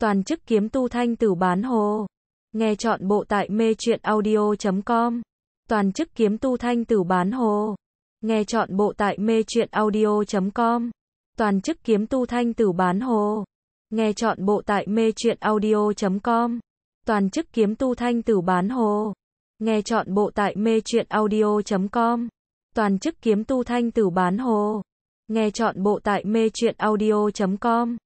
toàn chức kiếm tu thanh tử bán hồ. Nghe chọn bộ tại mê truyện audio.com. Toàn chức kiếm tu thanh tử bán hồ. Nghe chọn bộ tại mê truyện audio.com. Toàn chức kiếm tu thanh tử bán hồ. Nghe chọn bộ tại mê truyện audio.com. Toàn chức kiếm tu thanh tử bán hồ. Nghe chọn bộ tại mê truyện audio.com. Toàn chức kiếm tu thanh tử bán hồ. Nghe chọn bộ tại mê truyện audio.com.